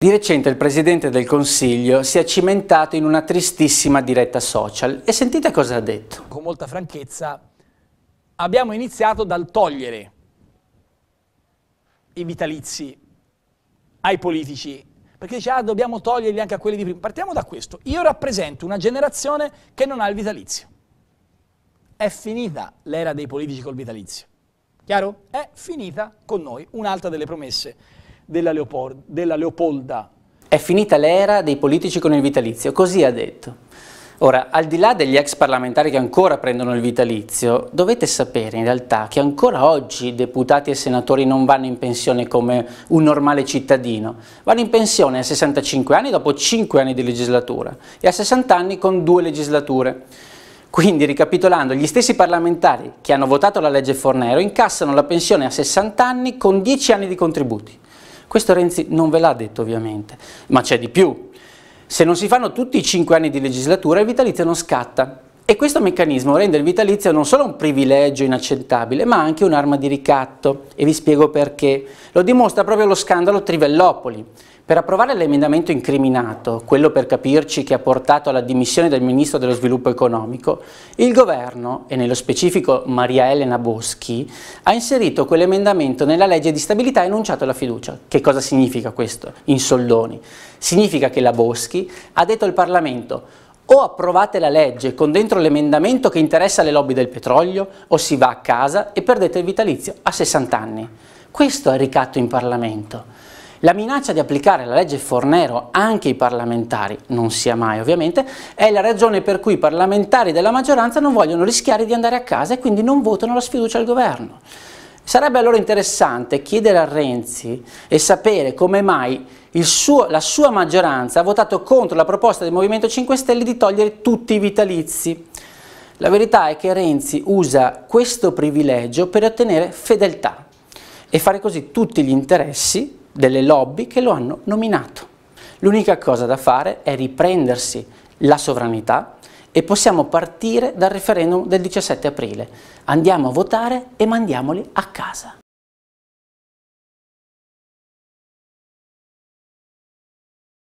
Di recente il Presidente del Consiglio si è cimentato in una tristissima diretta social e sentite cosa ha detto. Con molta franchezza abbiamo iniziato dal togliere i vitalizi ai politici, perché dice ah dobbiamo toglierli anche a quelli di prima. Partiamo da questo, io rappresento una generazione che non ha il vitalizio. È finita l'era dei politici col vitalizio. Chiaro? È finita con noi un'altra delle promesse della, Leopold, della Leopolda. È finita l'era dei politici con il vitalizio, così ha detto. Ora, al di là degli ex parlamentari che ancora prendono il vitalizio, dovete sapere in realtà che ancora oggi deputati e senatori non vanno in pensione come un normale cittadino, vanno in pensione a 65 anni dopo 5 anni di legislatura e a 60 anni con due legislature. Quindi, ricapitolando, gli stessi parlamentari che hanno votato la legge Fornero incassano la pensione a 60 anni con 10 anni di contributi. Questo Renzi non ve l'ha detto ovviamente, ma c'è di più. Se non si fanno tutti i cinque anni di legislatura, il vitalizio non scatta, e questo meccanismo rende il vitalizio non solo un privilegio inaccettabile, ma anche un'arma di ricatto. E vi spiego perché. Lo dimostra proprio lo scandalo Trivellopoli. Per approvare l'emendamento incriminato, quello per capirci che ha portato alla dimissione del Ministro dello Sviluppo Economico, il governo, e nello specifico Maria Elena Boschi, ha inserito quell'emendamento nella legge di stabilità e enunciato la fiducia. Che cosa significa questo? In soldoni. Significa che la Boschi ha detto al Parlamento o approvate la legge con dentro l'emendamento che interessa le lobby del petrolio, o si va a casa e perdete il vitalizio a 60 anni. Questo è il ricatto in Parlamento. La minaccia di applicare la legge Fornero anche ai parlamentari, non sia mai ovviamente, è la ragione per cui i parlamentari della maggioranza non vogliono rischiare di andare a casa e quindi non votano la sfiducia al governo. Sarebbe allora interessante chiedere a Renzi e sapere come mai suo, la sua maggioranza ha votato contro la proposta del Movimento 5 Stelle di togliere tutti i vitalizi. La verità è che Renzi usa questo privilegio per ottenere fedeltà e fare così tutti gli interessi delle lobby che lo hanno nominato. L'unica cosa da fare è riprendersi la sovranità e possiamo partire dal referendum del 17 aprile. Andiamo a votare e mandiamoli a casa.